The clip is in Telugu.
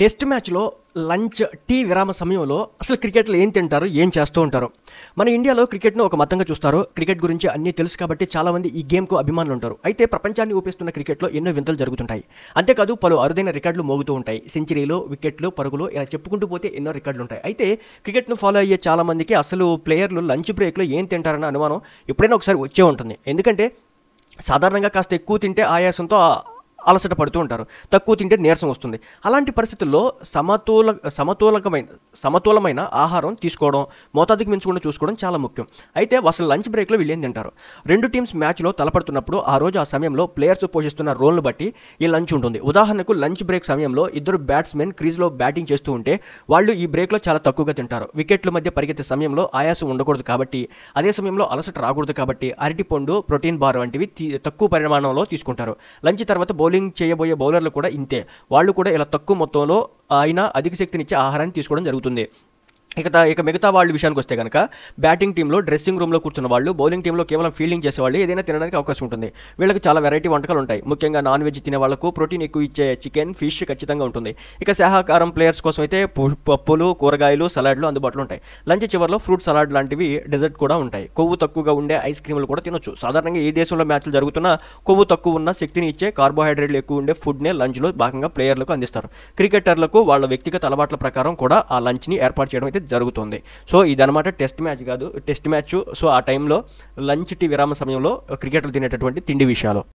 టెస్ట్ మ్యాచ్లో లంచ్ టీ విరామ సమయంలో అసలు క్రికెట్లో ఏం తింటారు ఏం చేస్తూ ఉంటారు మన ఇండియాలో క్రికెట్ను ఒక మతంగా చూస్తారు క్రికెట్ గురించి అన్నీ తెలుసు కాబట్టి చాలామంది ఈ గేమ్కు అభిమానులు ఉంటారు అయితే ప్రపంచాన్ని ఊపిస్తున్న క్రికెట్లో ఎన్నో వింతలు జరుగుతుంటాయి అంతేకాదు పలు అరుదైన రికార్డులు మోగుతూ ఉంటాయి సెంచరీలు వికెట్లు పరుగులు ఇలా చెప్పుకుంటూ పోతే ఎన్నో రికార్డులు ఉంటాయి అయితే క్రికెట్ను ఫాలో అయ్యే చాలామందికి అసలు ప్లేయర్లు లంచ్ బ్రేక్లో ఏం తింటారన్న అనుమానం ఎప్పుడైనా ఒకసారి వచ్చే ఉంటుంది ఎందుకంటే సాధారణంగా కాస్త ఎక్కువ తింటే ఆయాసంతో అలసట పడుతూ ఉంటారు తక్కువ తింటే నీరసం వస్తుంది అలాంటి పరిస్థితుల్లో సమతూల సమతూలకమైన సమతూలమైన ఆహారం తీసుకోవడం మోతాదికి మించకుండా చూసుకోవడం చాలా ముఖ్యం అయితే అసలు లంచ్ బ్రేక్లో వీళ్ళు ఏం తింటారు రెండు టీమ్స్ మ్యాచ్లో తలపడుతున్నప్పుడు ఆ రోజు ఆ సమయంలో ప్లేయర్స్ పోషిస్తున్న రోల్ను బట్టి ఈ లంచ్ ఉంటుంది ఉదాహరణకు లంచ్ బ్రేక్ సమయంలో ఇద్దరు బ్యాట్స్మెన్ క్రీజ్లో బ్యాటింగ్ చేస్తూ ఉంటే వాళ్ళు ఈ బ్రేక్లో చాలా తక్కువగా తింటారు వికెట్ల మధ్య పరిగెత్తే సమయంలో ఆయాసం ఉండకూడదు కాబట్టి అదే సమయంలో అలసట రాకూడదు కాబట్టి అరటిపండు ప్రోటీన్ బార్ వంటివి తక్కువ పరిమాణంలో తీసుకుంటారు లంచ్ తర్వాత భోజనం బౌలింగ్ చేయబోయే బౌలర్లు కూడా ఇంతే వాళ్ళు కూడా ఇలా తక్కువ మొత్తంలో అయినా అధిక శక్తినిచ్చే ఆహారాన్ని తీసుకోవడం జరుగుతుంది ఇక ఇక మిగతా వాళ్ళ విషయానికి వస్తే కనుక బ్యాటింగ్ టీంలో డ్రెస్సింగ్ రూమ్లో కూర్చున్న వాళ్ళు బౌలింగ్ టీంలో కేవలం ఫీల్డింగ్ చేసేవాళ్ళు ఏదైనా తినడానికి అవకాశం ఉంటుంది వీళ్ళకి చాలా వెరైటీ వంటకాలు ఉంటాయి ముఖ్యంగా నాన్ వెజ్ తినే వాళ్ళకు ప్రోటీన్ ఎక్కువ ఇచ్చే చికెన్ ఫిష్ ఖచ్చితంగా ఉంటుంది ఇక శాహాకారం ప్లేయర్స్ కోసం అయితే పప్పులు కూరగాయలు సలాడ్లు అందుబాటులో ఉంటాయి లంచ్ చివరిలో ఫ్రూట్ సలాడ్ లాంటివి డెజర్ట్ కూడా ఉంటాయి కొవ్వు తక్కువగా ఉండే ఐస్ క్రీములు కూడా తినొచ్చు సాధారణంగా ఏ దేశంలో మ్యాచ్లు జరుగుతున్నా కొవ్వు తక్కువ ఉన్న శక్తిని ఇచ్చే కార్బోహైడ్రేట్లు ఎక్కువ ఉండే ఫుడ్నే లంచ్లో భాగంగా ప్లేయర్లకు అందిస్తారు క్రికెటర్లకు వాళ్ళ వ్యక్తిగత అలవాట్ల ప్రకారం కూడా ఆ లంచ్ని ఏర్పాటు చేయడం అయితే జరుగుతుంది సో ఇదనమాట టెస్ట్ మ్యాచ్ కాదు టెస్ట్ మ్యాచ్ సో ఆ టైంలో లంచ్ టీ విరామ సమయంలో క్రికెట్లు తినేటటువంటి తిండి విషయాలు